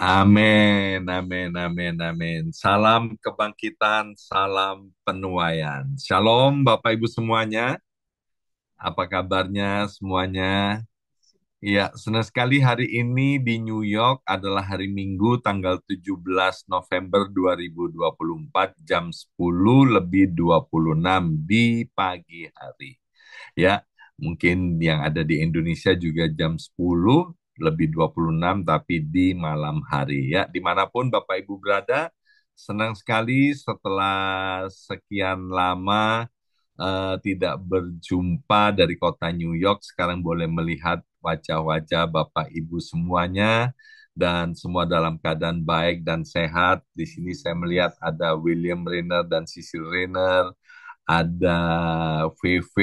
Amin, amin, amin, amin. Salam kebangkitan, salam penuaian. Shalom Bapak Ibu semuanya. Apa kabarnya semuanya? Ya, senang sekali hari ini di New York adalah hari Minggu tanggal 17 November 2024 jam 10 lebih 26 di pagi hari. Ya, mungkin yang ada di Indonesia juga jam 10 lebih 26 tapi di malam hari ya. Dimanapun Bapak Ibu berada, senang sekali setelah sekian lama uh, tidak berjumpa dari kota New York. Sekarang boleh melihat wajah-wajah Bapak Ibu semuanya dan semua dalam keadaan baik dan sehat. Di sini saya melihat ada William Rainer dan Cecil Rainer, ada VV,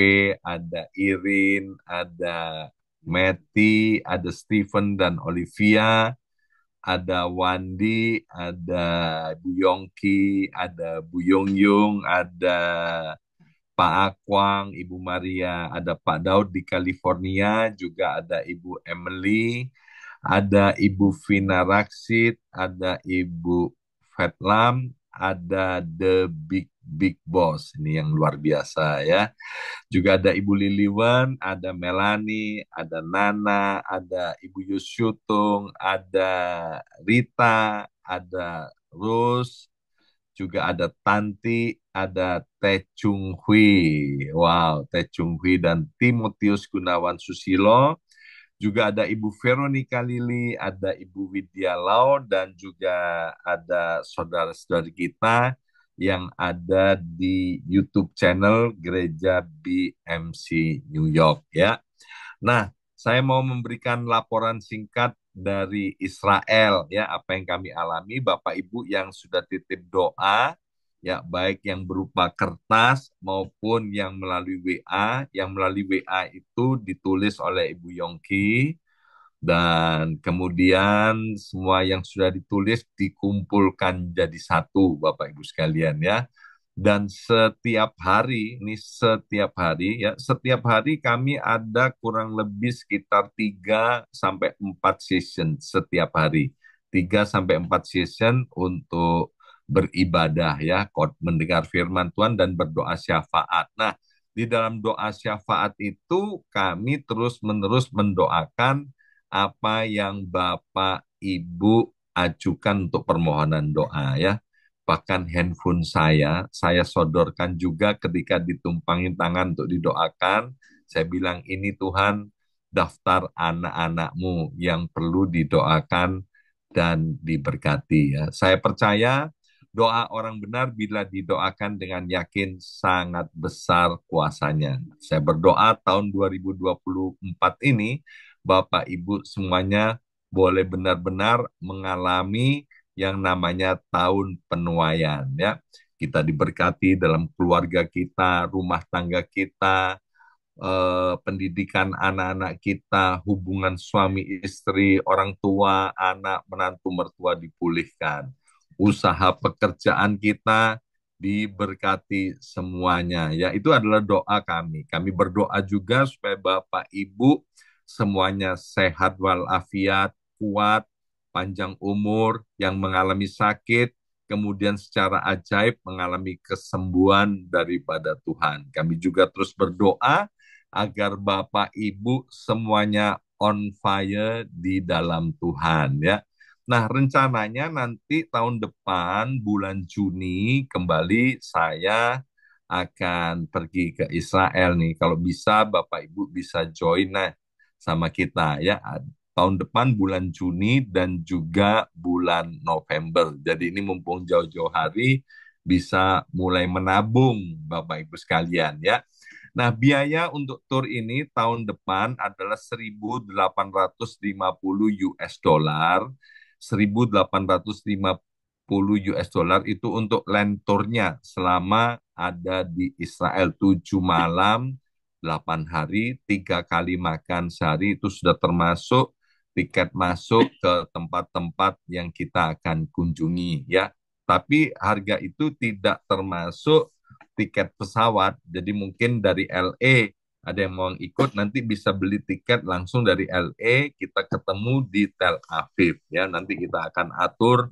ada Irin, ada Matty, ada Stephen dan Olivia, ada Wandi, ada Bu Yongki, ada Bu Yong ada Pak Akwang, Ibu Maria, ada Pak Daud di California, juga ada Ibu Emily, ada Ibu Vina Raksit, ada Ibu Fatlam, ada The Big Big Boss. Ini yang luar biasa ya. Juga ada Ibu Liliwan, ada Melani, ada Nana, ada Ibu Yusyutung, ada Rita, ada Rose, juga ada Tanti, ada Teh Chung Hui. Wow, Teh Chung Hui dan Timotius Gunawan Susilo. Juga ada Ibu Veronica Lili, ada Ibu Widya Lau, dan juga ada saudara saudara kita yang ada di YouTube channel Gereja BMC New York ya. Nah, saya mau memberikan laporan singkat dari Israel ya apa yang kami alami Bapak Ibu yang sudah titip doa ya baik yang berupa kertas maupun yang melalui WA yang melalui WA itu ditulis oleh Ibu Yongki dan kemudian semua yang sudah ditulis dikumpulkan jadi satu Bapak Ibu sekalian ya dan setiap hari ini setiap hari ya setiap hari kami ada kurang lebih sekitar 3 sampai 4 session setiap hari 3 sampai 4 session untuk beribadah ya mendengar firman Tuhan dan berdoa syafaat nah di dalam doa syafaat itu kami terus-menerus mendoakan apa yang Bapak Ibu ajukan untuk permohonan doa ya. Bahkan handphone saya, saya sodorkan juga ketika ditumpangin tangan untuk didoakan. Saya bilang ini Tuhan daftar anak-anakmu yang perlu didoakan dan diberkati ya. Saya percaya doa orang benar bila didoakan dengan yakin sangat besar kuasanya. Saya berdoa tahun 2024 ini Bapak Ibu semuanya boleh benar-benar mengalami yang namanya tahun penuaian ya. Kita diberkati dalam keluarga kita, rumah tangga kita, eh, pendidikan anak-anak kita, hubungan suami istri, orang tua, anak, menantu, mertua dipulihkan. Usaha pekerjaan kita diberkati semuanya. Ya, itu adalah doa kami. Kami berdoa juga supaya Bapak Ibu semuanya sehat walafiat, kuat, panjang umur, yang mengalami sakit, kemudian secara ajaib mengalami kesembuhan daripada Tuhan. Kami juga terus berdoa agar Bapak Ibu semuanya on fire di dalam Tuhan ya. Nah, rencananya nanti tahun depan bulan Juni kembali saya akan pergi ke Israel nih. Kalau bisa Bapak Ibu bisa join nah sama kita ya tahun depan bulan Juni dan juga bulan November. Jadi ini mumpung jauh-jauh hari bisa mulai menabung Bapak Ibu sekalian ya. Nah, biaya untuk tur ini tahun depan adalah 1.850 US dollar. 1.850 US dollar itu untuk land tournya selama ada di Israel 7 malam 8 hari, tiga kali makan sehari itu sudah termasuk tiket masuk ke tempat-tempat yang kita akan kunjungi ya. Tapi harga itu tidak termasuk tiket pesawat. Jadi mungkin dari LA ada yang mau ikut nanti bisa beli tiket langsung dari LA kita ketemu di Tel Aviv ya. Nanti kita akan atur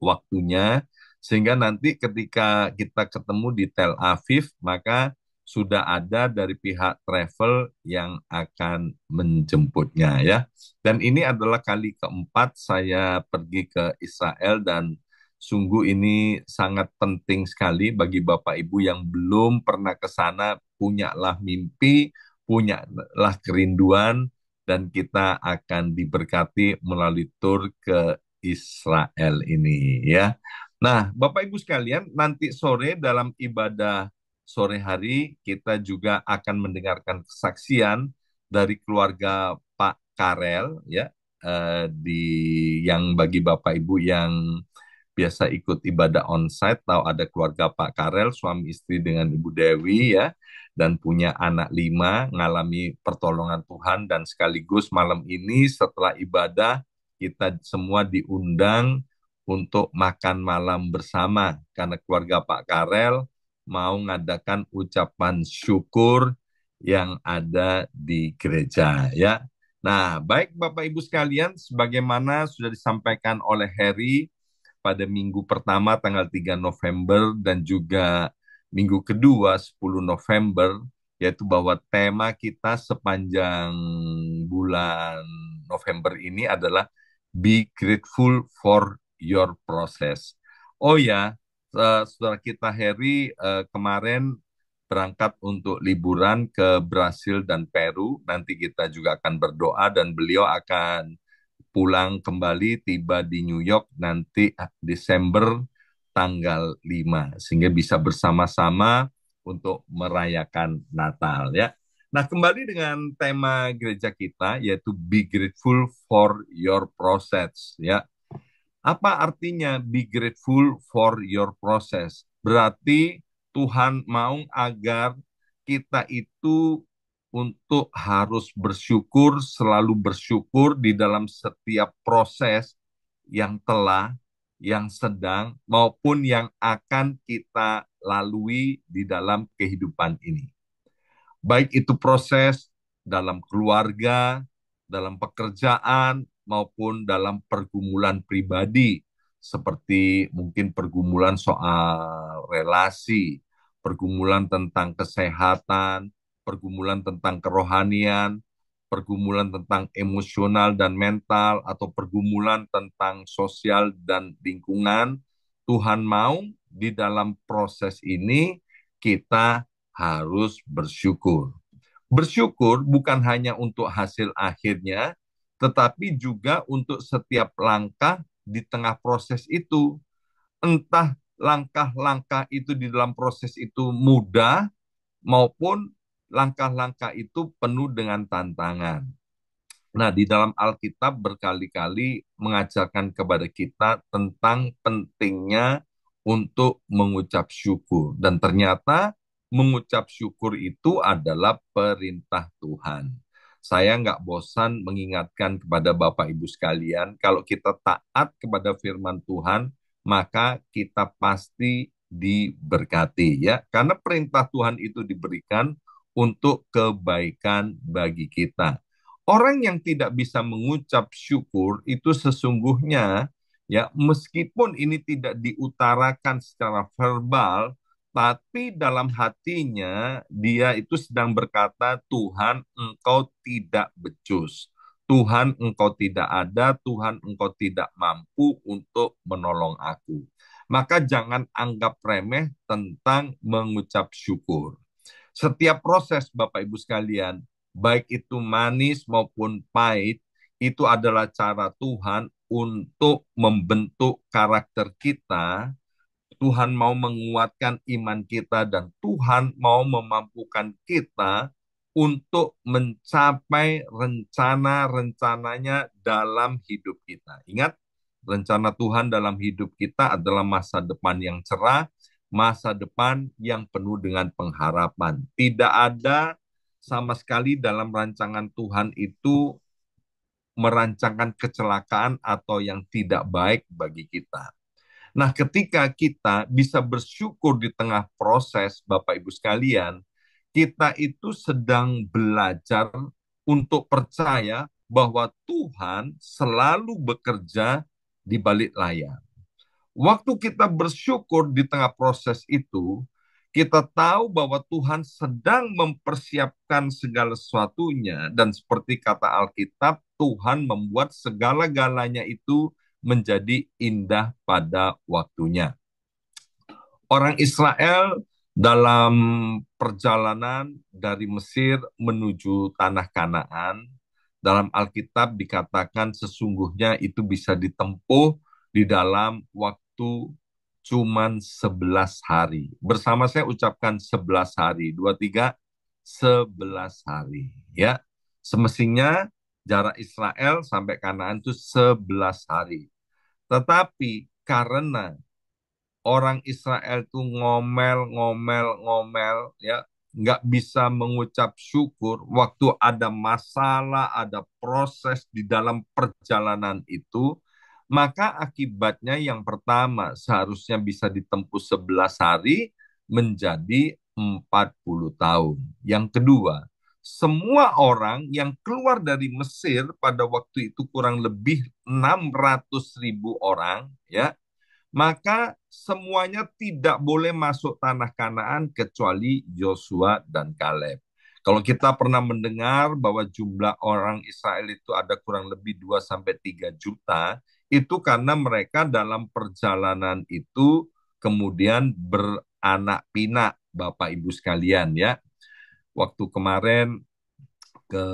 waktunya sehingga nanti ketika kita ketemu di Tel Aviv maka sudah ada dari pihak travel yang akan menjemputnya ya. Dan ini adalah kali keempat saya pergi ke Israel dan sungguh ini sangat penting sekali bagi Bapak Ibu yang belum pernah ke sana, punyalah mimpi, punyalah kerinduan dan kita akan diberkati melalui tur ke Israel ini ya. Nah, Bapak Ibu sekalian, nanti sore dalam ibadah sore hari kita juga akan mendengarkan kesaksian dari keluarga Pak Karel ya eh, di yang bagi Bapak Ibu yang biasa ikut ibadah onsite tahu ada keluarga Pak Karel suami istri dengan Ibu Dewi ya dan punya anak lima mengalami pertolongan Tuhan dan sekaligus malam ini setelah ibadah kita semua diundang untuk makan malam bersama karena keluarga Pak Karel mau mengadakan ucapan syukur yang ada di gereja ya. Nah, baik Bapak Ibu sekalian, sebagaimana sudah disampaikan oleh Harry pada minggu pertama tanggal 3 November dan juga minggu kedua 10 November yaitu bahwa tema kita sepanjang bulan November ini adalah be grateful for your process. Oh ya, uh, saudara kita Harry uh, kemarin berangkat untuk liburan ke Brasil dan Peru. Nanti kita juga akan berdoa dan beliau akan pulang kembali tiba di New York nanti ah, Desember tanggal 5 sehingga bisa bersama-sama untuk merayakan Natal ya. Nah, kembali dengan tema gereja kita yaitu be grateful for your process ya. Apa artinya be grateful for your process? Berarti Tuhan mau agar kita itu untuk harus bersyukur, selalu bersyukur di dalam setiap proses yang telah, yang sedang, maupun yang akan kita lalui di dalam kehidupan ini. Baik itu proses dalam keluarga, dalam pekerjaan, maupun dalam pergumulan pribadi seperti mungkin pergumulan soal relasi, pergumulan tentang kesehatan, pergumulan tentang kerohanian, pergumulan tentang emosional dan mental atau pergumulan tentang sosial dan lingkungan. Tuhan mau di dalam proses ini kita harus bersyukur. Bersyukur bukan hanya untuk hasil akhirnya, tetapi juga untuk setiap langkah di tengah proses itu. Entah langkah-langkah itu di dalam proses itu mudah maupun langkah-langkah itu penuh dengan tantangan. Nah, di dalam Alkitab berkali-kali mengajarkan kepada kita tentang pentingnya untuk mengucap syukur dan ternyata mengucap syukur itu adalah perintah Tuhan saya nggak bosan mengingatkan kepada Bapak Ibu sekalian, kalau kita taat kepada firman Tuhan, maka kita pasti diberkati ya. Karena perintah Tuhan itu diberikan untuk kebaikan bagi kita. Orang yang tidak bisa mengucap syukur itu sesungguhnya ya meskipun ini tidak diutarakan secara verbal, tapi dalam hatinya dia itu sedang berkata, Tuhan engkau tidak becus. Tuhan engkau tidak ada, Tuhan engkau tidak mampu untuk menolong aku. Maka jangan anggap remeh tentang mengucap syukur. Setiap proses Bapak Ibu sekalian, baik itu manis maupun pahit, itu adalah cara Tuhan untuk membentuk karakter kita Tuhan mau menguatkan iman kita dan Tuhan mau memampukan kita untuk mencapai rencana-rencananya dalam hidup kita. Ingat, rencana Tuhan dalam hidup kita adalah masa depan yang cerah, masa depan yang penuh dengan pengharapan. Tidak ada sama sekali dalam rancangan Tuhan itu merancangkan kecelakaan atau yang tidak baik bagi kita. Nah, ketika kita bisa bersyukur di tengah proses, Bapak Ibu sekalian, kita itu sedang belajar untuk percaya bahwa Tuhan selalu bekerja di balik layar. Waktu kita bersyukur di tengah proses itu, kita tahu bahwa Tuhan sedang mempersiapkan segala sesuatunya dan seperti kata Alkitab, Tuhan membuat segala-galanya itu menjadi indah pada waktunya. Orang Israel dalam perjalanan dari Mesir menuju tanah Kanaan, dalam Alkitab dikatakan sesungguhnya itu bisa ditempuh di dalam waktu cuma 11 hari. Bersama saya ucapkan 11 hari, 23 11 hari ya. Semestinya jarak Israel sampai Kanaan itu 11 hari. Tetapi karena orang Israel itu ngomel, ngomel, ngomel, ya nggak bisa mengucap syukur waktu ada masalah, ada proses di dalam perjalanan itu, maka akibatnya yang pertama seharusnya bisa ditempuh 11 hari menjadi 40 tahun. Yang kedua, semua orang yang keluar dari Mesir pada waktu itu kurang lebih 600 ribu orang, ya, maka semuanya tidak boleh masuk tanah Kanaan kecuali Yosua dan Kaleb. Kalau kita pernah mendengar bahwa jumlah orang Israel itu ada kurang lebih 2 sampai 3 juta, itu karena mereka dalam perjalanan itu kemudian beranak pinak Bapak Ibu sekalian ya waktu kemarin ke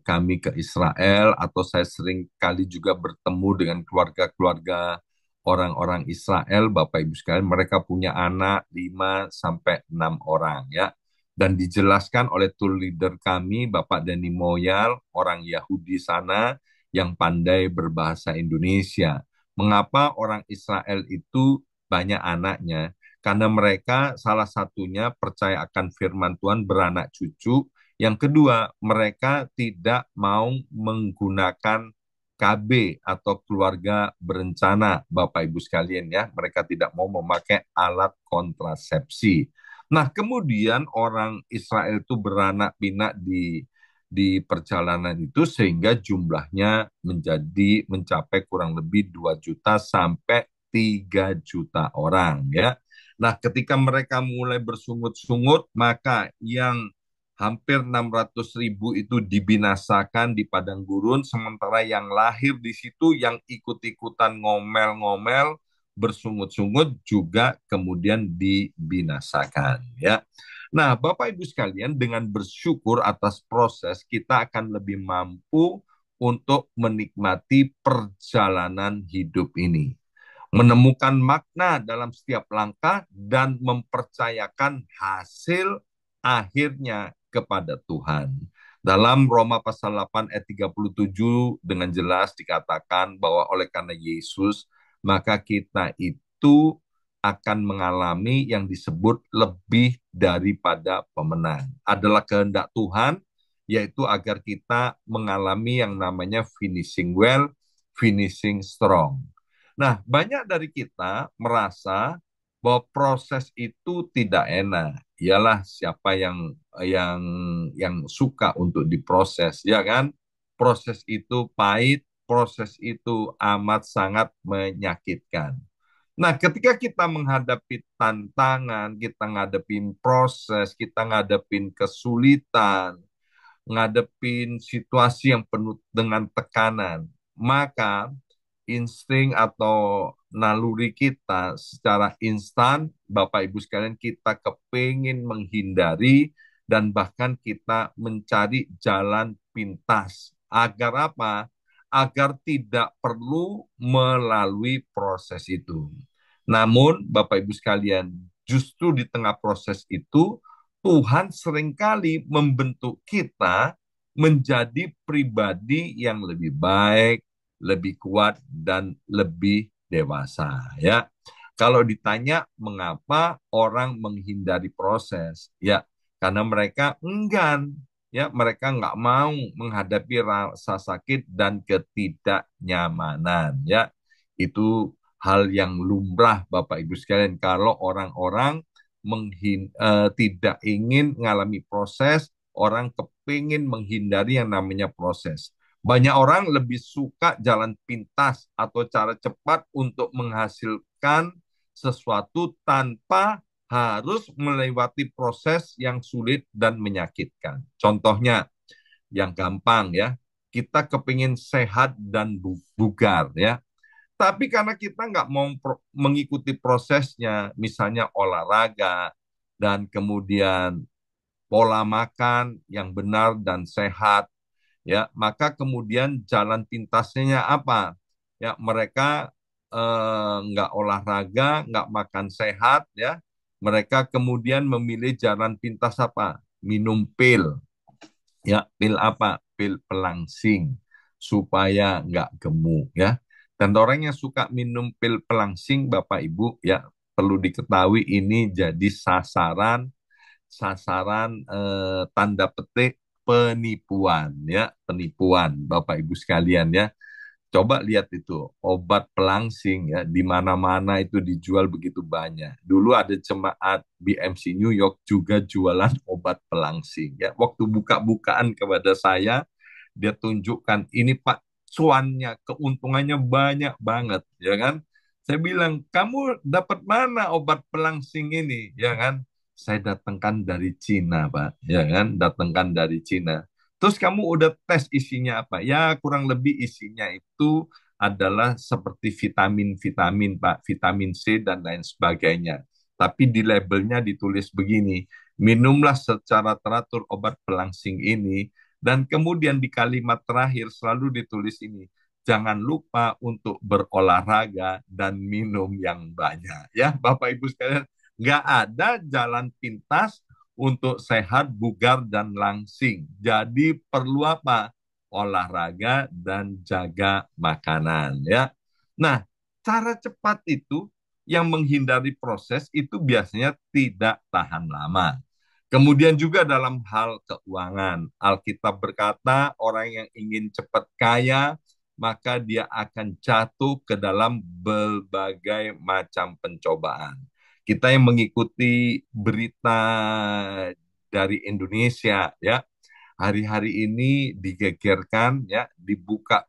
kami ke Israel atau saya sering kali juga bertemu dengan keluarga-keluarga orang-orang Israel, Bapak Ibu sekalian, mereka punya anak 5 sampai 6 orang ya. Dan dijelaskan oleh tour leader kami Bapak Dani Moyal, orang Yahudi sana yang pandai berbahasa Indonesia. Mengapa orang Israel itu banyak anaknya? karena mereka salah satunya percaya akan firman Tuhan beranak cucu. Yang kedua, mereka tidak mau menggunakan KB atau keluarga berencana, Bapak Ibu sekalian ya. Mereka tidak mau memakai alat kontrasepsi. Nah, kemudian orang Israel itu beranak pinak di di perjalanan itu sehingga jumlahnya menjadi mencapai kurang lebih 2 juta sampai 3 juta orang ya. Nah, ketika mereka mulai bersungut-sungut, maka yang hampir 600 ribu itu dibinasakan di padang gurun, sementara yang lahir di situ, yang ikut-ikutan ngomel-ngomel, bersungut-sungut juga kemudian dibinasakan ya. Nah, Bapak Ibu sekalian dengan bersyukur atas proses kita akan lebih mampu untuk menikmati perjalanan hidup ini menemukan makna dalam setiap langkah dan mempercayakan hasil akhirnya kepada Tuhan. Dalam Roma pasal 8 ayat 37 dengan jelas dikatakan bahwa oleh karena Yesus maka kita itu akan mengalami yang disebut lebih daripada pemenang. Adalah kehendak Tuhan yaitu agar kita mengalami yang namanya finishing well, finishing strong Nah, banyak dari kita merasa bahwa proses itu tidak enak. Ialah siapa yang yang yang suka untuk diproses, ya kan? Proses itu pahit, proses itu amat sangat menyakitkan. Nah, ketika kita menghadapi tantangan, kita ngadepin proses, kita ngadepin kesulitan, ngadepin situasi yang penuh dengan tekanan, maka insting atau naluri kita secara instan, Bapak Ibu sekalian, kita kepingin menghindari dan bahkan kita mencari jalan pintas. Agar apa? Agar tidak perlu melalui proses itu. Namun, Bapak Ibu sekalian, justru di tengah proses itu, Tuhan seringkali membentuk kita menjadi pribadi yang lebih baik, lebih kuat dan lebih dewasa ya. Kalau ditanya mengapa orang menghindari proses ya karena mereka enggan ya mereka nggak mau menghadapi rasa sakit dan ketidaknyamanan ya itu hal yang lumrah Bapak Ibu sekalian kalau orang-orang eh, tidak ingin mengalami proses orang kepingin menghindari yang namanya proses banyak orang lebih suka jalan pintas atau cara cepat untuk menghasilkan sesuatu tanpa harus melewati proses yang sulit dan menyakitkan. Contohnya yang gampang ya, kita kepingin sehat dan bugar ya. Tapi karena kita nggak mau mengikuti prosesnya, misalnya olahraga dan kemudian pola makan yang benar dan sehat, ya maka kemudian jalan pintasnya apa ya mereka eh, olahraga nggak makan sehat ya mereka kemudian memilih jalan pintas apa minum pil ya pil apa pil pelangsing supaya nggak gemuk ya dan orang yang suka minum pil pelangsing bapak ibu ya perlu diketahui ini jadi sasaran sasaran eh, tanda petik penipuan ya, penipuan Bapak Ibu sekalian ya. Coba lihat itu obat pelangsing ya di mana-mana itu dijual begitu banyak. Dulu ada jemaat BMC New York juga jualan obat pelangsing ya. Waktu buka-bukaan kepada saya dia tunjukkan ini Pak cuannya, keuntungannya banyak banget ya kan. Saya bilang kamu dapat mana obat pelangsing ini ya kan? saya datangkan dari Cina, Pak, ya kan? Datangkan dari Cina. Terus kamu udah tes isinya apa? Ya kurang lebih isinya itu adalah seperti vitamin-vitamin, Pak, vitamin C dan lain sebagainya. Tapi di labelnya ditulis begini, minumlah secara teratur obat pelangsing ini, dan kemudian di kalimat terakhir selalu ditulis ini, jangan lupa untuk berolahraga dan minum yang banyak. Ya, Bapak Ibu sekalian, nggak ada jalan pintas untuk sehat, bugar, dan langsing. Jadi perlu apa? Olahraga dan jaga makanan ya. Nah, cara cepat itu yang menghindari proses itu biasanya tidak tahan lama. Kemudian juga dalam hal keuangan, Alkitab berkata orang yang ingin cepat kaya maka dia akan jatuh ke dalam berbagai macam pencobaan kita yang mengikuti berita dari Indonesia ya hari-hari ini digegerkan ya dibuka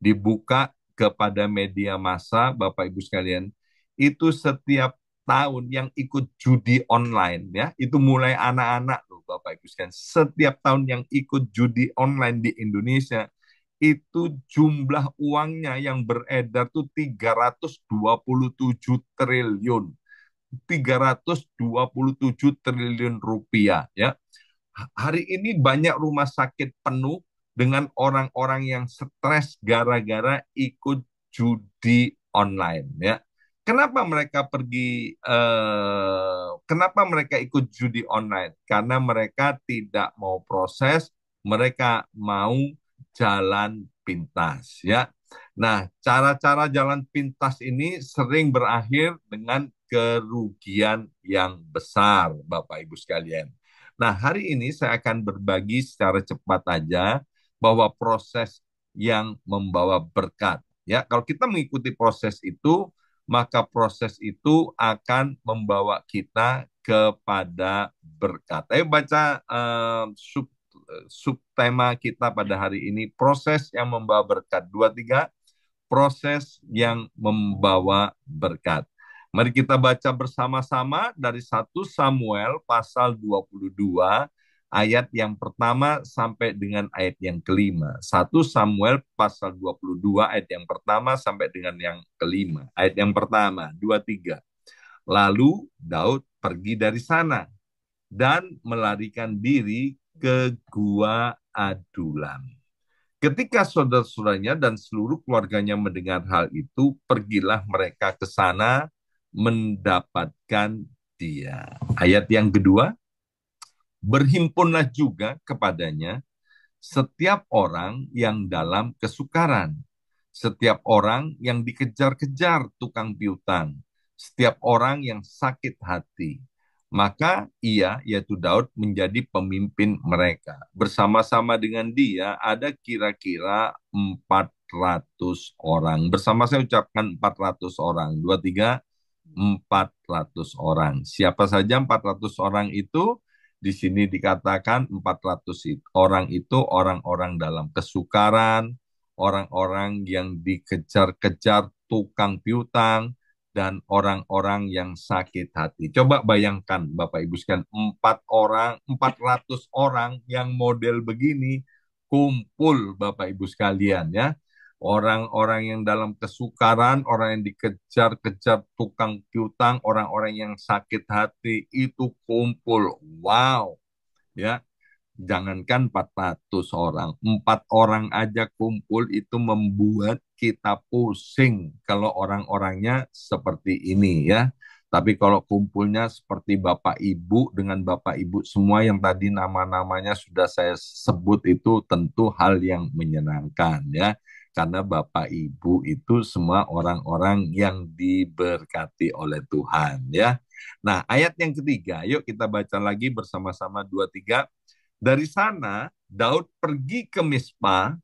dibuka kepada media massa Bapak Ibu sekalian itu setiap tahun yang ikut judi online ya itu mulai anak-anak loh Bapak Ibu sekalian setiap tahun yang ikut judi online di Indonesia itu jumlah uangnya yang beredar tuh 327 triliun 327 triliun rupiah ya. Hari ini banyak rumah sakit penuh dengan orang-orang yang stres gara-gara ikut judi online ya. Kenapa mereka pergi? Eh, kenapa mereka ikut judi online? Karena mereka tidak mau proses, mereka mau jalan pintas ya. Nah, cara-cara jalan pintas ini sering berakhir dengan kerugian yang besar, Bapak Ibu sekalian. Nah, hari ini saya akan berbagi secara cepat aja bahwa proses yang membawa berkat. Ya, kalau kita mengikuti proses itu, maka proses itu akan membawa kita kepada berkat. Ayo baca uh, sub subtema kita pada hari ini proses yang membawa berkat. Dua tiga proses yang membawa berkat. Mari kita baca bersama-sama dari 1 Samuel pasal 22 ayat yang pertama sampai dengan ayat yang kelima. 1 Samuel pasal 22 ayat yang pertama sampai dengan yang kelima. Ayat yang pertama, 23. Lalu Daud pergi dari sana dan melarikan diri ke gua Adulam. Ketika saudara-saudaranya dan seluruh keluarganya mendengar hal itu, pergilah mereka ke sana mendapatkan dia. Ayat yang kedua, berhimpunlah juga kepadanya setiap orang yang dalam kesukaran, setiap orang yang dikejar-kejar tukang piutang, setiap orang yang sakit hati. Maka ia, yaitu Daud, menjadi pemimpin mereka. Bersama-sama dengan dia ada kira-kira 400 orang. Bersama saya ucapkan 400 orang. dua tiga 400 orang. Siapa saja 400 orang itu di sini dikatakan 400 orang itu orang-orang dalam kesukaran, orang-orang yang dikejar-kejar tukang piutang dan orang-orang yang sakit hati. Coba bayangkan Bapak Ibu sekalian, 4 orang, 400 orang yang model begini kumpul Bapak Ibu sekalian ya orang-orang yang dalam kesukaran, orang yang dikejar-kejar tukang piutang, orang-orang yang sakit hati itu kumpul. Wow. Ya. Jangankan 400 orang, empat orang aja kumpul itu membuat kita pusing kalau orang-orangnya seperti ini ya. Tapi kalau kumpulnya seperti Bapak Ibu dengan Bapak Ibu semua yang tadi nama-namanya sudah saya sebut itu tentu hal yang menyenangkan ya karena Bapak Ibu itu semua orang-orang yang diberkati oleh Tuhan ya. Nah, ayat yang ketiga, yuk kita baca lagi bersama-sama dua tiga. Dari sana Daud pergi ke Mispa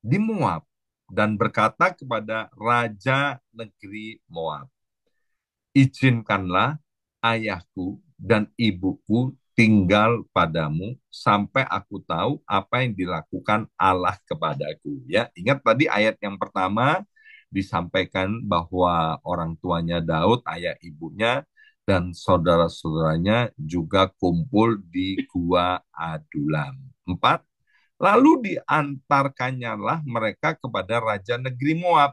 di Moab dan berkata kepada raja negeri Moab, "Izinkanlah ayahku dan ibuku tinggal padamu sampai aku tahu apa yang dilakukan Allah kepadaku. Ya, ingat tadi ayat yang pertama disampaikan bahwa orang tuanya Daud, ayah ibunya dan saudara-saudaranya juga kumpul di gua Adulam. Empat, lalu diantarkannya lah mereka kepada raja negeri Moab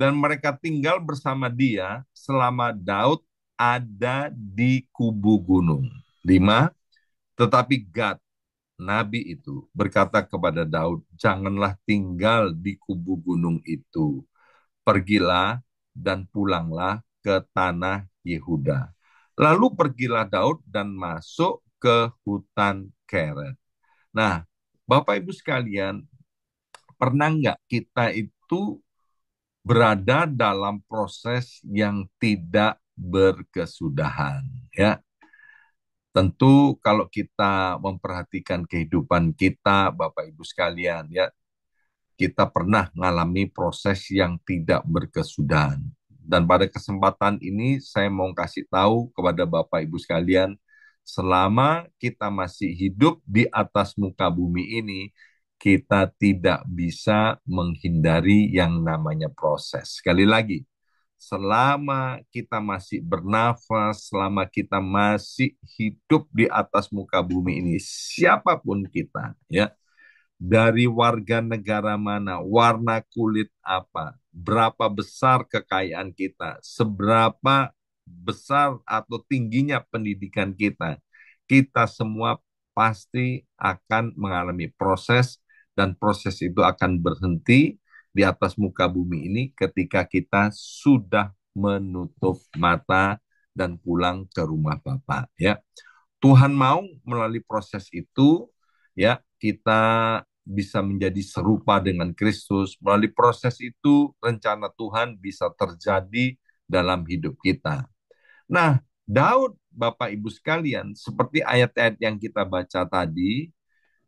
dan mereka tinggal bersama dia selama Daud ada di kubu gunung. 5. Tetapi Gad, Nabi itu, berkata kepada Daud, janganlah tinggal di kubu gunung itu. Pergilah dan pulanglah ke tanah Yehuda. Lalu pergilah Daud dan masuk ke hutan Keret. Nah, Bapak Ibu sekalian, pernah nggak kita itu berada dalam proses yang tidak berkesudahan ya Tentu kalau kita memperhatikan kehidupan kita, Bapak Ibu sekalian, ya kita pernah mengalami proses yang tidak berkesudahan. Dan pada kesempatan ini saya mau kasih tahu kepada Bapak Ibu sekalian, selama kita masih hidup di atas muka bumi ini, kita tidak bisa menghindari yang namanya proses. Sekali lagi, selama kita masih bernafas, selama kita masih hidup di atas muka bumi ini, siapapun kita, ya, dari warga negara mana, warna kulit apa, berapa besar kekayaan kita, seberapa besar atau tingginya pendidikan kita, kita semua pasti akan mengalami proses dan proses itu akan berhenti di atas muka bumi ini ketika kita sudah menutup mata dan pulang ke rumah Bapa ya. Tuhan mau melalui proses itu ya kita bisa menjadi serupa dengan Kristus. Melalui proses itu, rencana Tuhan bisa terjadi dalam hidup kita. Nah, Daud, Bapak Ibu sekalian, seperti ayat-ayat yang kita baca tadi,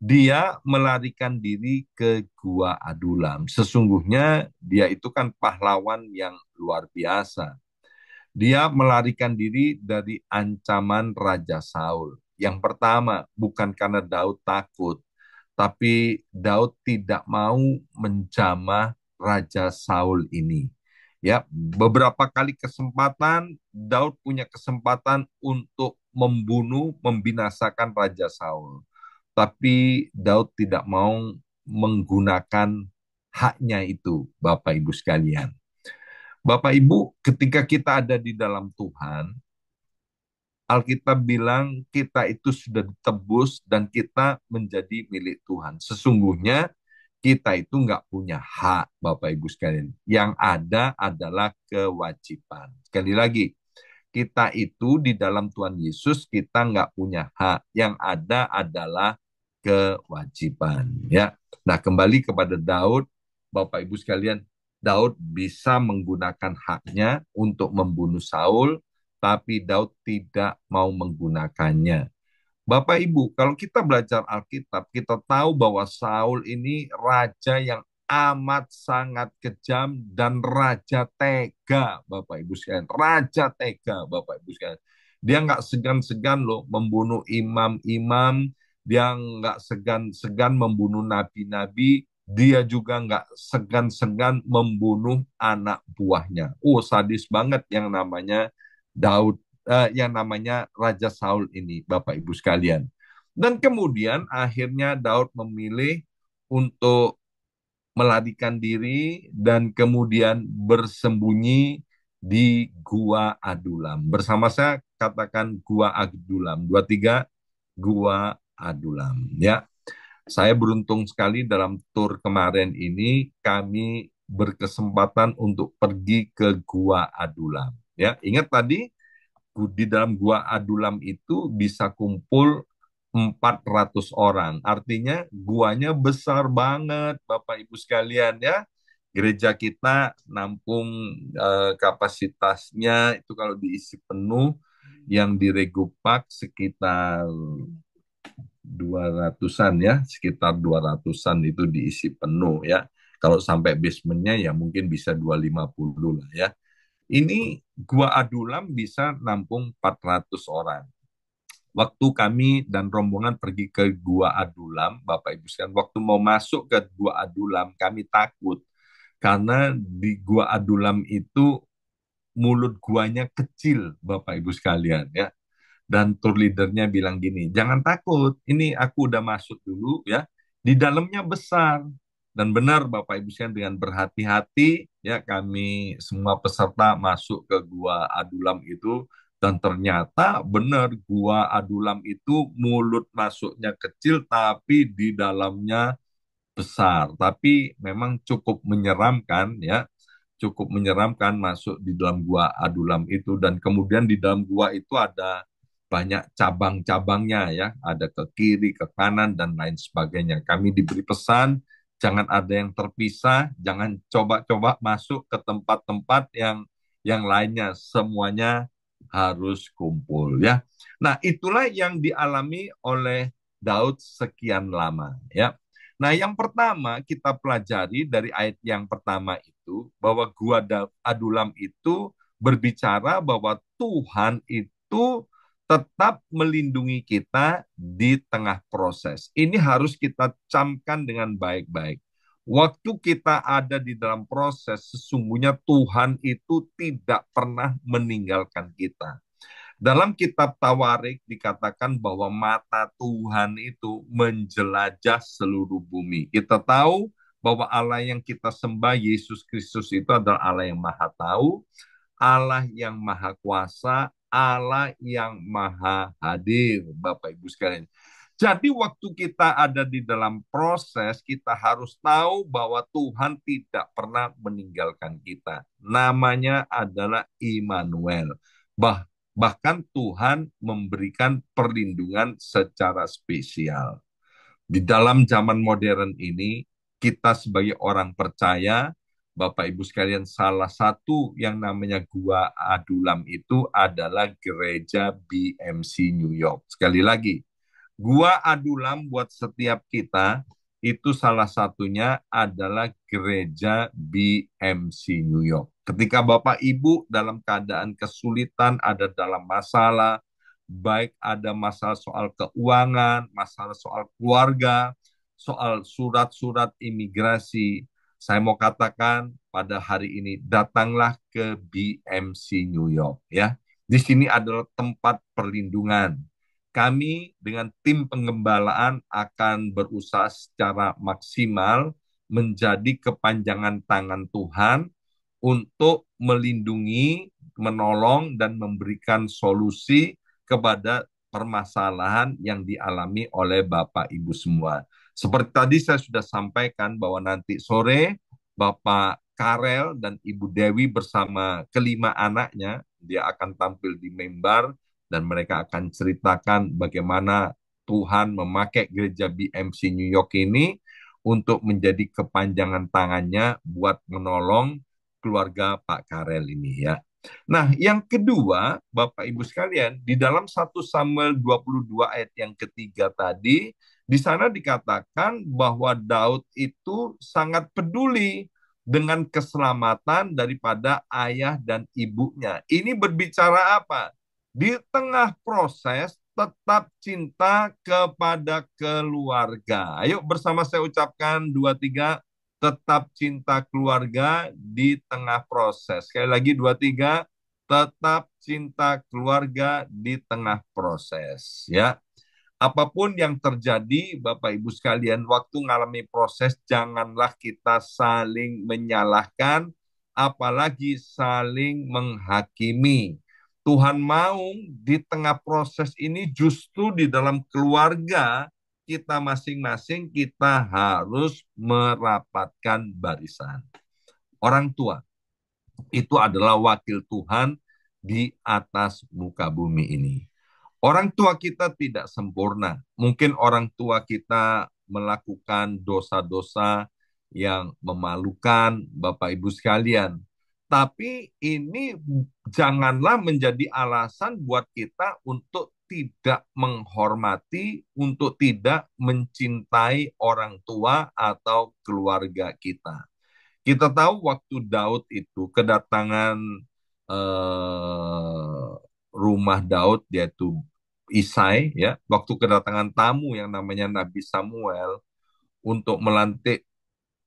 dia melarikan diri ke Gua Adulam. Sesungguhnya dia itu kan pahlawan yang luar biasa. Dia melarikan diri dari ancaman Raja Saul. Yang pertama, bukan karena Daud takut, tapi Daud tidak mau menjamah Raja Saul ini. Ya, beberapa kali kesempatan Daud punya kesempatan untuk membunuh, membinasakan Raja Saul tapi Daud tidak mau menggunakan haknya itu, Bapak Ibu sekalian. Bapak Ibu, ketika kita ada di dalam Tuhan, Alkitab bilang kita itu sudah ditebus dan kita menjadi milik Tuhan. Sesungguhnya kita itu nggak punya hak, Bapak Ibu sekalian. Yang ada adalah kewajiban. Sekali lagi, kita itu di dalam Tuhan Yesus kita nggak punya hak. Yang ada adalah kewajiban ya. Nah, kembali kepada Daud, Bapak Ibu sekalian, Daud bisa menggunakan haknya untuk membunuh Saul, tapi Daud tidak mau menggunakannya. Bapak Ibu, kalau kita belajar Alkitab, kita tahu bahwa Saul ini raja yang amat sangat kejam dan raja tega, Bapak Ibu sekalian. Raja tega, Bapak Ibu sekalian. Dia nggak segan-segan loh membunuh imam-imam, dia nggak segan-segan membunuh nabi-nabi, dia juga nggak segan-segan membunuh anak buahnya. Oh, sadis banget yang namanya Daud, eh, yang namanya Raja Saul ini, Bapak Ibu sekalian. Dan kemudian akhirnya Daud memilih untuk melarikan diri dan kemudian bersembunyi di Gua Adulam. Bersama saya katakan Gua Adulam. Dua tiga, Gua Adulam ya. Saya beruntung sekali dalam tur kemarin ini kami berkesempatan untuk pergi ke Gua Adulam ya. Ingat tadi di dalam Gua Adulam itu bisa kumpul 400 orang. Artinya guanya besar banget Bapak Ibu sekalian ya. Gereja kita nampung eh, kapasitasnya itu kalau diisi penuh yang di Regupak sekitar dua ratusan ya, sekitar dua ratusan itu diisi penuh ya. Kalau sampai basementnya ya mungkin bisa dua lima 250 lah ya. Ini Gua Adulam bisa nampung empat ratus orang. Waktu kami dan rombongan pergi ke Gua Adulam, Bapak Ibu sekalian, waktu mau masuk ke Gua Adulam kami takut karena di Gua Adulam itu mulut guanya kecil Bapak Ibu sekalian ya dan tour leadernya bilang gini, jangan takut, ini aku udah masuk dulu ya, di dalamnya besar. Dan benar Bapak Ibu sekalian dengan berhati-hati ya kami semua peserta masuk ke gua Adulam itu dan ternyata benar gua Adulam itu mulut masuknya kecil tapi di dalamnya besar. Tapi memang cukup menyeramkan ya cukup menyeramkan masuk di dalam gua Adulam itu dan kemudian di dalam gua itu ada banyak cabang-cabangnya ya, ada ke kiri, ke kanan dan lain sebagainya. Kami diberi pesan jangan ada yang terpisah, jangan coba-coba masuk ke tempat-tempat yang yang lainnya, semuanya harus kumpul ya. Nah, itulah yang dialami oleh Daud sekian lama ya. Nah, yang pertama kita pelajari dari ayat yang pertama itu bahwa gua Adulam itu berbicara bahwa Tuhan itu tetap melindungi kita di tengah proses. Ini harus kita camkan dengan baik-baik. Waktu kita ada di dalam proses, sesungguhnya Tuhan itu tidak pernah meninggalkan kita. Dalam kitab Tawarik dikatakan bahwa mata Tuhan itu menjelajah seluruh bumi. Kita tahu bahwa Allah yang kita sembah, Yesus Kristus itu adalah Allah yang maha tahu, Allah yang maha kuasa, Allah yang maha hadir, Bapak Ibu sekalian. Jadi waktu kita ada di dalam proses, kita harus tahu bahwa Tuhan tidak pernah meninggalkan kita. Namanya adalah Immanuel. Bah, bahkan Tuhan memberikan perlindungan secara spesial. Di dalam zaman modern ini, kita sebagai orang percaya Bapak Ibu sekalian, salah satu yang namanya Gua Adulam itu adalah gereja BMC New York. Sekali lagi, Gua Adulam buat setiap kita itu salah satunya adalah gereja BMC New York. Ketika Bapak Ibu dalam keadaan kesulitan, ada dalam masalah, baik ada masalah soal keuangan, masalah soal keluarga, soal surat-surat imigrasi, saya mau katakan pada hari ini datanglah ke BMC New York ya. Di sini adalah tempat perlindungan. Kami dengan tim pengembalaan akan berusaha secara maksimal menjadi kepanjangan tangan Tuhan untuk melindungi, menolong dan memberikan solusi kepada permasalahan yang dialami oleh Bapak Ibu semua. Seperti tadi saya sudah sampaikan bahwa nanti sore Bapak Karel dan Ibu Dewi bersama kelima anaknya dia akan tampil di membar dan mereka akan ceritakan bagaimana Tuhan memakai gereja BMC New York ini untuk menjadi kepanjangan tangannya buat menolong keluarga Pak Karel ini ya. Nah, yang kedua, Bapak Ibu sekalian, di dalam 1 Samuel 22 ayat yang ketiga tadi, di sana dikatakan bahwa Daud itu sangat peduli dengan keselamatan daripada ayah dan ibunya. Ini berbicara apa? Di tengah proses tetap cinta kepada keluarga. Ayo bersama saya ucapkan dua tiga tetap cinta keluarga di tengah proses. Sekali lagi dua tiga tetap cinta keluarga di tengah proses ya apapun yang terjadi, Bapak Ibu sekalian, waktu mengalami proses, janganlah kita saling menyalahkan, apalagi saling menghakimi. Tuhan mau di tengah proses ini justru di dalam keluarga kita masing-masing kita harus merapatkan barisan. Orang tua itu adalah wakil Tuhan di atas muka bumi ini. Orang tua kita tidak sempurna. Mungkin orang tua kita melakukan dosa-dosa yang memalukan Bapak Ibu sekalian. Tapi ini janganlah menjadi alasan buat kita untuk tidak menghormati, untuk tidak mencintai orang tua atau keluarga kita. Kita tahu waktu Daud itu kedatangan eh, rumah Daud yaitu Isai ya waktu kedatangan tamu yang namanya Nabi Samuel untuk melantik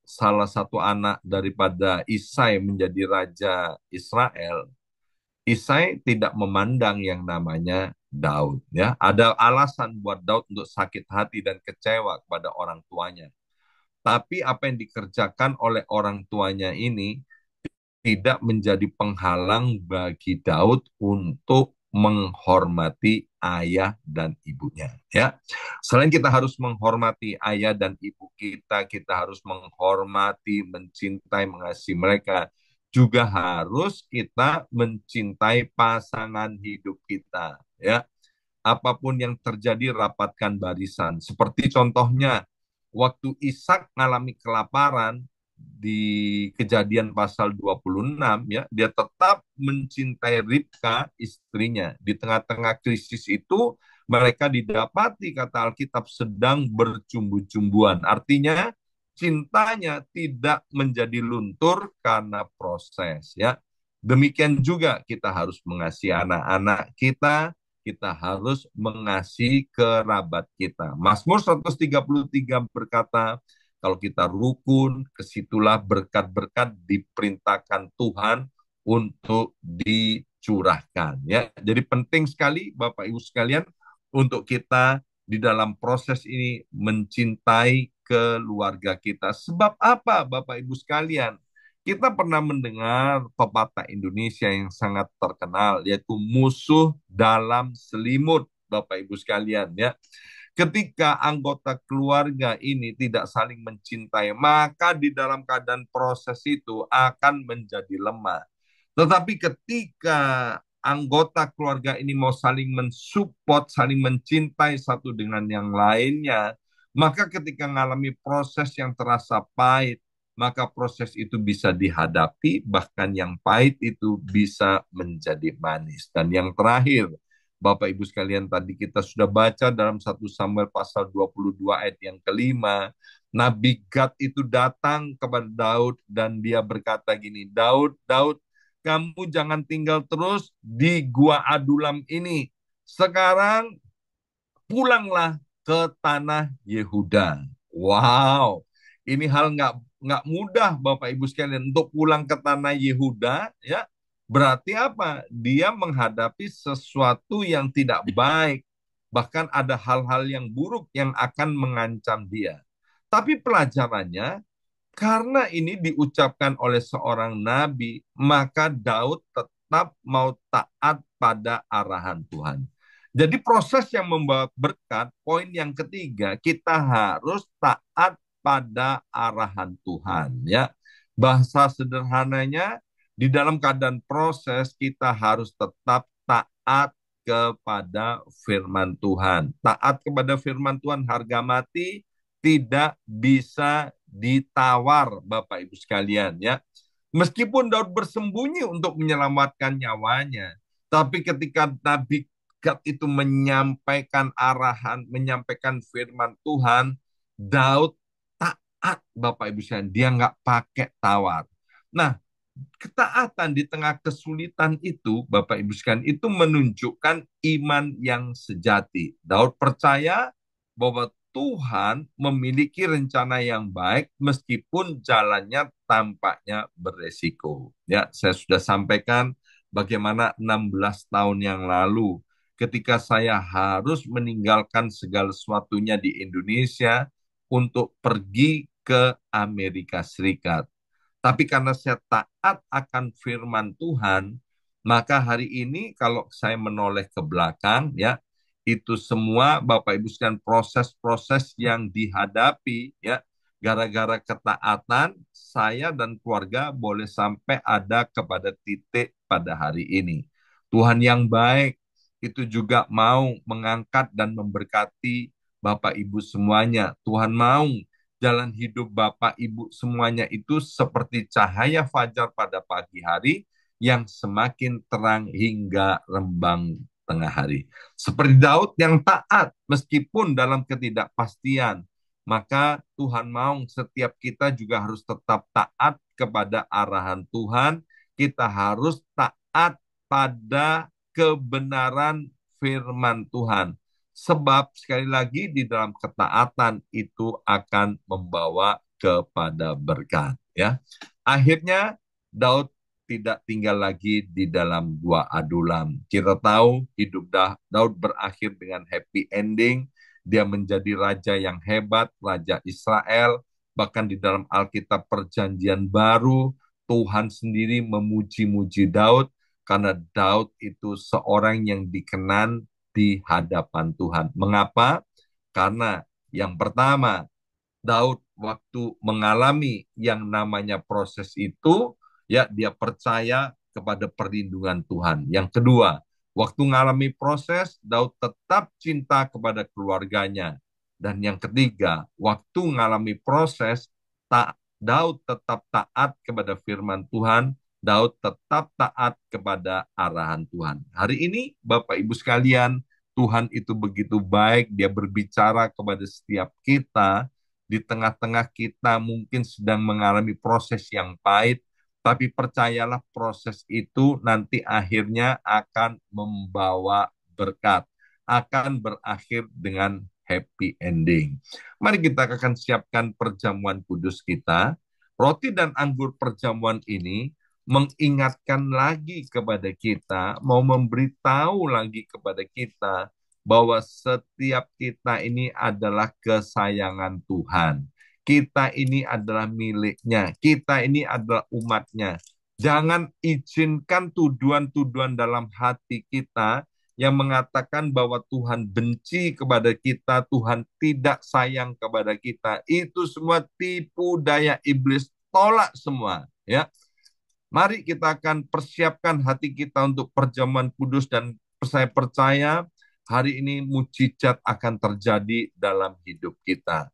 salah satu anak daripada Isai menjadi raja Israel Isai tidak memandang yang namanya Daud ya ada alasan buat Daud untuk sakit hati dan kecewa kepada orang tuanya tapi apa yang dikerjakan oleh orang tuanya ini tidak menjadi penghalang bagi Daud untuk menghormati ayah dan ibunya ya. Selain kita harus menghormati ayah dan ibu kita, kita harus menghormati, mencintai, mengasihi mereka. Juga harus kita mencintai pasangan hidup kita ya. Apapun yang terjadi rapatkan barisan. Seperti contohnya waktu Ishak mengalami kelaparan, di kejadian pasal 26 ya dia tetap mencintai Ribka istrinya di tengah-tengah krisis itu mereka didapati kata Alkitab sedang bercumbu-cumbuan artinya cintanya tidak menjadi luntur karena proses ya demikian juga kita harus mengasihi anak-anak kita kita harus mengasihi kerabat kita Mazmur 133 berkata kalau kita rukun, kesitulah berkat-berkat diperintahkan Tuhan untuk dicurahkan. Ya, jadi penting sekali Bapak Ibu sekalian untuk kita di dalam proses ini mencintai keluarga kita. Sebab apa Bapak Ibu sekalian? Kita pernah mendengar pepatah Indonesia yang sangat terkenal yaitu musuh dalam selimut Bapak Ibu sekalian ya. Ketika anggota keluarga ini tidak saling mencintai, maka di dalam keadaan proses itu akan menjadi lemah. Tetapi ketika anggota keluarga ini mau saling mensupport, saling mencintai satu dengan yang lainnya, maka ketika mengalami proses yang terasa pahit, maka proses itu bisa dihadapi, bahkan yang pahit itu bisa menjadi manis. Dan yang terakhir, Bapak Ibu sekalian tadi kita sudah baca dalam satu Samuel pasal 22 ayat yang kelima, Nabi Gad itu datang kepada Daud dan dia berkata gini, Daud, Daud, kamu jangan tinggal terus di gua Adulam ini. Sekarang pulanglah ke tanah Yehuda. Wow, ini hal nggak nggak mudah Bapak Ibu sekalian untuk pulang ke tanah Yehuda ya Berarti apa? Dia menghadapi sesuatu yang tidak baik, bahkan ada hal-hal yang buruk yang akan mengancam dia. Tapi pelajarannya, karena ini diucapkan oleh seorang nabi, maka Daud tetap mau taat pada arahan Tuhan. Jadi proses yang membawa berkat, poin yang ketiga, kita harus taat pada arahan Tuhan ya. Bahasa sederhananya di dalam keadaan proses kita harus tetap taat kepada firman Tuhan. Taat kepada firman Tuhan harga mati tidak bisa ditawar Bapak Ibu sekalian ya. Meskipun Daud bersembunyi untuk menyelamatkan nyawanya, tapi ketika Nabi Gad itu menyampaikan arahan, menyampaikan firman Tuhan, Daud taat Bapak Ibu sekalian, dia nggak pakai tawar. Nah, ketaatan di tengah kesulitan itu, Bapak Ibu sekalian, itu menunjukkan iman yang sejati. Daud percaya bahwa Tuhan memiliki rencana yang baik meskipun jalannya tampaknya beresiko. Ya, saya sudah sampaikan bagaimana 16 tahun yang lalu ketika saya harus meninggalkan segala sesuatunya di Indonesia untuk pergi ke Amerika Serikat tapi karena saya taat akan firman Tuhan, maka hari ini kalau saya menoleh ke belakang ya, itu semua Bapak Ibu sekalian proses-proses yang dihadapi ya, gara-gara ketaatan saya dan keluarga boleh sampai ada kepada titik pada hari ini. Tuhan yang baik itu juga mau mengangkat dan memberkati Bapak Ibu semuanya. Tuhan mau jalan hidup Bapak, Ibu semuanya itu seperti cahaya fajar pada pagi hari yang semakin terang hingga rembang tengah hari. Seperti Daud yang taat meskipun dalam ketidakpastian, maka Tuhan mau setiap kita juga harus tetap taat kepada arahan Tuhan. Kita harus taat pada kebenaran firman Tuhan. Sebab sekali lagi di dalam ketaatan itu akan membawa kepada berkat. Ya, akhirnya Daud tidak tinggal lagi di dalam gua adulam. Kita tahu hidup Daud berakhir dengan happy ending. Dia menjadi raja yang hebat, raja Israel. Bahkan di dalam Alkitab Perjanjian Baru, Tuhan sendiri memuji-muji Daud karena Daud itu seorang yang dikenan di hadapan Tuhan. Mengapa? Karena yang pertama, Daud waktu mengalami yang namanya proses itu, ya dia percaya kepada perlindungan Tuhan. Yang kedua, waktu mengalami proses, Daud tetap cinta kepada keluarganya. Dan yang ketiga, waktu mengalami proses, tak Daud tetap taat kepada firman Tuhan, Daud tetap taat kepada arahan Tuhan. Hari ini Bapak Ibu sekalian, Tuhan itu begitu baik, dia berbicara kepada setiap kita, di tengah-tengah kita mungkin sedang mengalami proses yang pahit, tapi percayalah proses itu nanti akhirnya akan membawa berkat, akan berakhir dengan happy ending. Mari kita akan siapkan perjamuan kudus kita. Roti dan anggur perjamuan ini mengingatkan lagi kepada kita, mau memberitahu lagi kepada kita bahwa setiap kita ini adalah kesayangan Tuhan. Kita ini adalah miliknya, kita ini adalah umatnya. Jangan izinkan tuduhan-tuduhan dalam hati kita yang mengatakan bahwa Tuhan benci kepada kita, Tuhan tidak sayang kepada kita. Itu semua tipu daya iblis, tolak semua, ya. Mari kita akan persiapkan hati kita untuk perjamuan kudus dan saya percaya hari ini mujizat akan terjadi dalam hidup kita.